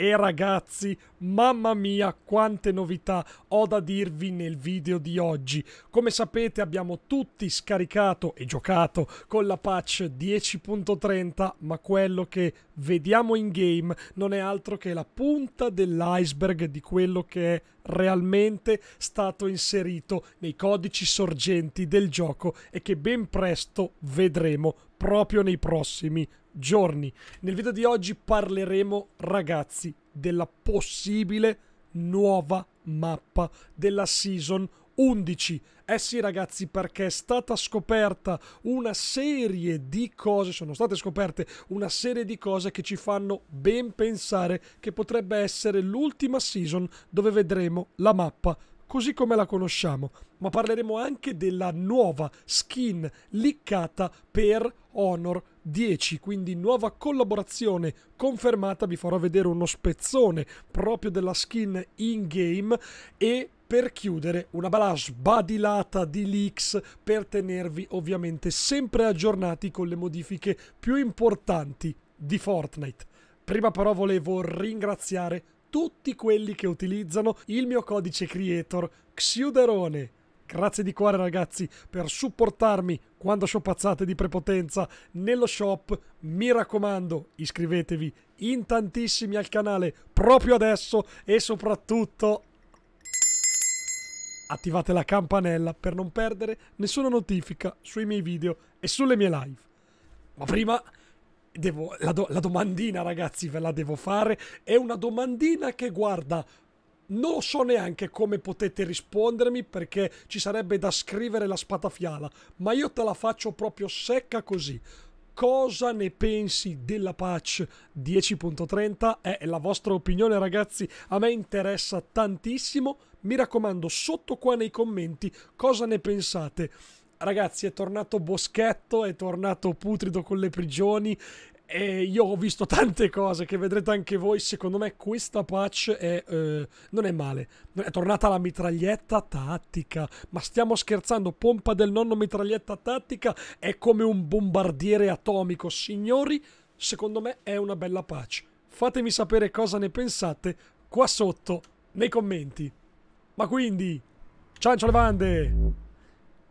e ragazzi, mamma mia quante novità ho da dirvi nel video di oggi. Come sapete abbiamo tutti scaricato e giocato con la patch 10.30, ma quello che vediamo in game non è altro che la punta dell'iceberg di quello che è realmente stato inserito nei codici sorgenti del gioco e che ben presto vedremo proprio nei prossimi giorni. Nel video di oggi parleremo, ragazzi, della possibile nuova mappa della Season 11. Eh sì ragazzi perché è stata scoperta una serie di cose, sono state scoperte una serie di cose che ci fanno ben pensare che potrebbe essere l'ultima season dove vedremo la mappa così come la conosciamo, ma parleremo anche della nuova skin liccata per Honor 10, quindi nuova collaborazione confermata, vi farò vedere uno spezzone proprio della skin in game e per chiudere una bella badilata di leaks per tenervi ovviamente sempre aggiornati con le modifiche più importanti di Fortnite. Prima però volevo ringraziare tutti quelli che utilizzano il mio codice creator Xiuderone Grazie di cuore ragazzi per supportarmi quando sciopazzate di prepotenza nello shop. Mi raccomando, iscrivetevi in tantissimi al canale proprio adesso e soprattutto attivate la campanella per non perdere nessuna notifica sui miei video e sulle mie live. Ma prima devo, la, do, la domandina ragazzi ve la devo fare, è una domandina che guarda non lo so neanche come potete rispondermi perché ci sarebbe da scrivere la spatafiala, ma io te la faccio proprio secca così. Cosa ne pensi della patch 10.30? È la vostra opinione ragazzi, a me interessa tantissimo. Mi raccomando, sotto qua nei commenti cosa ne pensate ragazzi è tornato Boschetto, è tornato Putrido con le prigioni, e io ho visto tante cose che vedrete anche voi. Secondo me questa patch è, eh, non è male. È tornata la mitraglietta tattica. Ma stiamo scherzando, pompa del nonno mitraglietta tattica è come un bombardiere atomico. Signori, secondo me è una bella patch. Fatemi sapere cosa ne pensate qua sotto nei commenti. Ma quindi, ciancio le bande!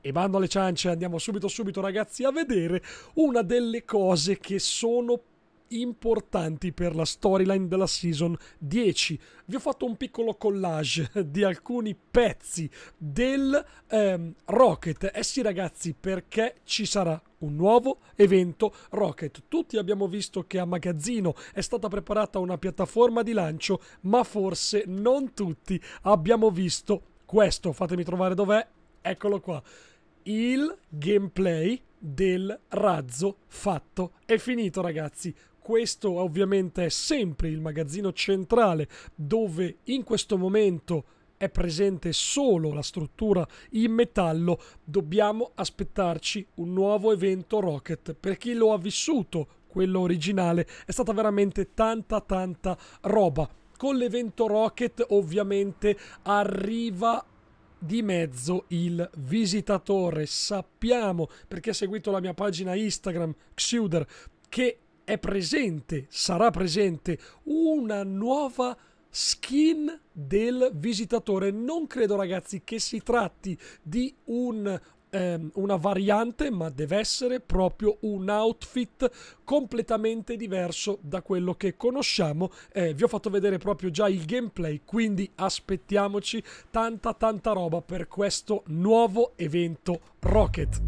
E bando alle ciance, andiamo subito subito ragazzi a vedere una delle cose che sono importanti per la storyline della season 10. Vi ho fatto un piccolo collage di alcuni pezzi del ehm, Rocket. Eh sì ragazzi, perché ci sarà un nuovo evento Rocket. Tutti abbiamo visto che a magazzino è stata preparata una piattaforma di lancio, ma forse non tutti abbiamo visto questo. Fatemi trovare dov'è. Eccolo qua il gameplay del razzo fatto È finito ragazzi questo ovviamente è sempre il magazzino centrale dove in questo momento è presente solo la struttura in metallo, dobbiamo aspettarci un nuovo evento Rocket. Per chi lo ha vissuto, quello originale, è stata veramente tanta tanta roba. Con l'evento Rocket ovviamente arriva di mezzo il visitatore. Sappiamo, perché ha seguito la mia pagina Instagram, Xuder, che è presente, sarà presente una nuova skin del visitatore. Non credo, ragazzi, che si tratti di un Ehm, una variante, ma deve essere proprio un outfit completamente diverso da quello che conosciamo. Eh, vi ho fatto vedere proprio già il gameplay, quindi aspettiamoci tanta tanta roba per questo nuovo evento Rocket.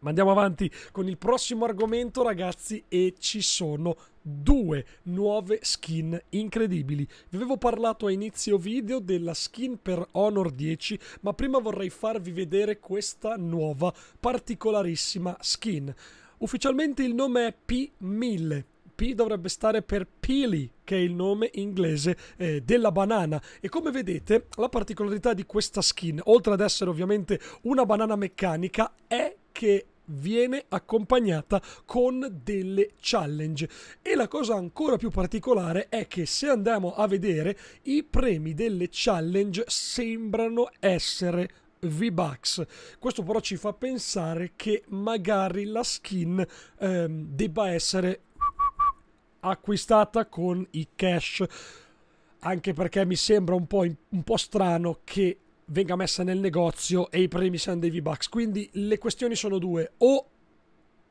Ma andiamo avanti con il prossimo argomento, ragazzi, e ci sono due nuove skin incredibili. Vi avevo parlato a inizio video della skin per Honor 10, ma prima vorrei farvi vedere questa nuova particolarissima skin. Ufficialmente il nome è P1000. P dovrebbe stare per Pili, che è il nome inglese eh, della banana. E come vedete, la particolarità di questa skin, oltre ad essere ovviamente una banana meccanica, è che viene accompagnata con delle challenge. E la cosa ancora più particolare è che se andiamo a vedere i premi delle challenge sembrano essere V-Bucks. Questo però ci fa pensare che magari la skin ehm, debba essere acquistata con i cash. Anche perché mi sembra un po', un po' strano che venga messa nel negozio e i premi siano dei V-Bucks. Quindi le questioni sono due, o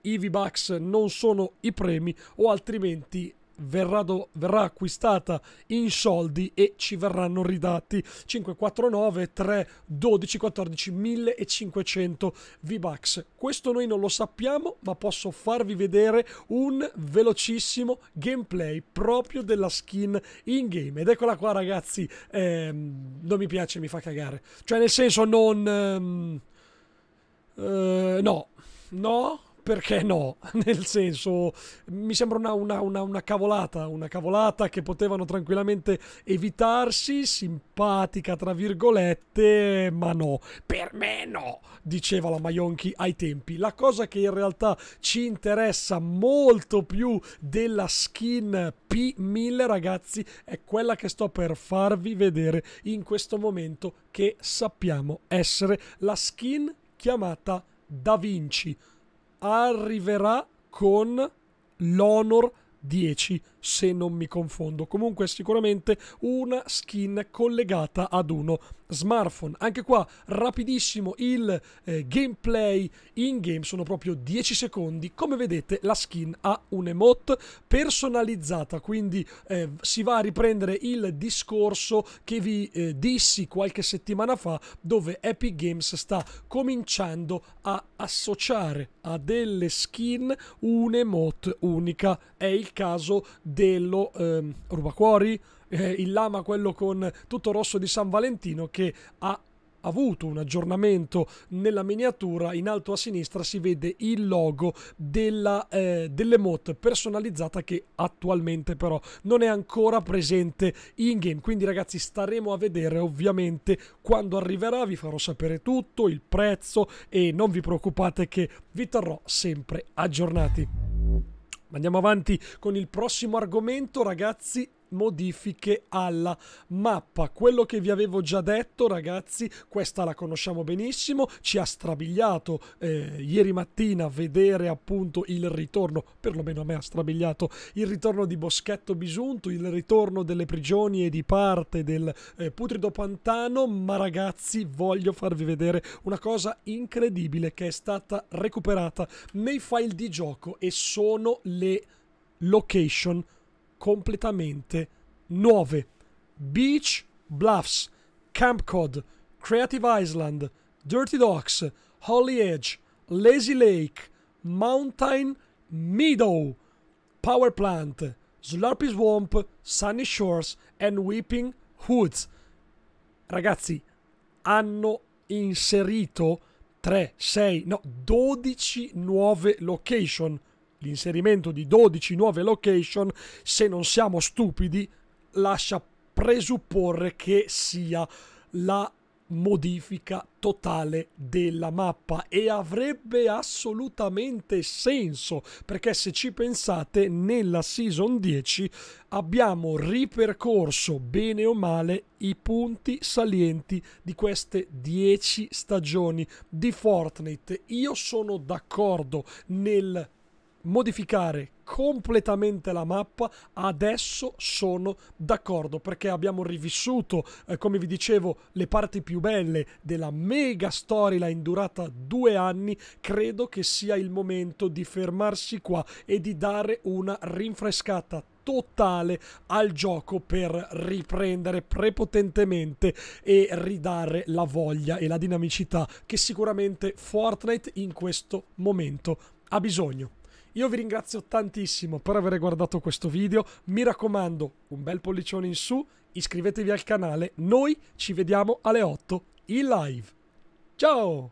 i V-Bucks non sono i premi o altrimenti verrà, do, verrà acquistata in soldi e ci verranno ridati 549 3 12 14 1500 V-Bucks. Questo noi non lo sappiamo, ma posso farvi vedere un velocissimo gameplay proprio della skin in game. Ed eccola qua ragazzi, ehm, non mi piace, mi fa cagare. Cioè nel senso non... Ehm, eh, no, no, perché no? Nel senso, mi sembra una, una, una, una, cavolata, una cavolata che potevano tranquillamente evitarsi, simpatica tra virgolette, ma no, per me no, diceva la Maionchi ai tempi. La cosa che in realtà ci interessa molto più della skin P1000, ragazzi, è quella che sto per farvi vedere in questo momento che sappiamo essere la skin chiamata Da Vinci arriverà con l'Honor 10 se non mi confondo. Comunque sicuramente una skin collegata ad uno smartphone. Anche qua rapidissimo il eh, gameplay in game, sono proprio 10 secondi. Come vedete la skin ha un emote personalizzata, quindi eh, si va a riprendere il discorso che vi eh, dissi qualche settimana fa dove Epic Games sta cominciando a associare a delle skin un emote unica. È il caso di dello ehm, Rubacuori, eh, il lama quello con tutto rosso di San Valentino che ha avuto un aggiornamento nella miniatura in alto a sinistra si vede il logo della, eh, dell'emote personalizzata che attualmente però non è ancora presente in game quindi ragazzi staremo a vedere ovviamente quando arriverà vi farò sapere tutto il prezzo e non vi preoccupate che vi terrò sempre aggiornati Andiamo avanti con il prossimo argomento, ragazzi modifiche alla mappa. Quello che vi avevo già detto, ragazzi, questa la conosciamo benissimo, ci ha strabiliato eh, ieri mattina vedere appunto il ritorno, perlomeno a me ha strabiliato, il ritorno di Boschetto Bisunto, il ritorno delle prigioni e di parte del eh, putrido pantano, ma ragazzi voglio farvi vedere una cosa incredibile che è stata recuperata nei file di gioco e sono le location completamente nuove. Beach Bluffs, Camp Cod, Creative Island, Dirty Docks, Holly Edge, Lazy Lake, Mountain Meadow, Power Plant, Slurpy Swamp, Sunny Shores e Weeping Woods. Ragazzi, hanno inserito 3, 6, no, 12 nuove location l'inserimento di 12 nuove location, se non siamo stupidi, lascia presupporre che sia la modifica totale della mappa e avrebbe assolutamente senso perché se ci pensate nella season 10 abbiamo ripercorso bene o male i punti salienti di queste 10 stagioni di Fortnite io sono d'accordo nel modificare completamente la mappa, adesso sono d'accordo perché abbiamo rivissuto, eh, come vi dicevo, le parti più belle della mega storyline durata due anni, credo che sia il momento di fermarsi qua e di dare una rinfrescata totale al gioco per riprendere prepotentemente e ridare la voglia e la dinamicità che sicuramente Fortnite in questo momento ha bisogno. Io vi ringrazio tantissimo per aver guardato questo video, mi raccomando un bel pollicione in su, iscrivetevi al canale, noi ci vediamo alle 8 in live. Ciao!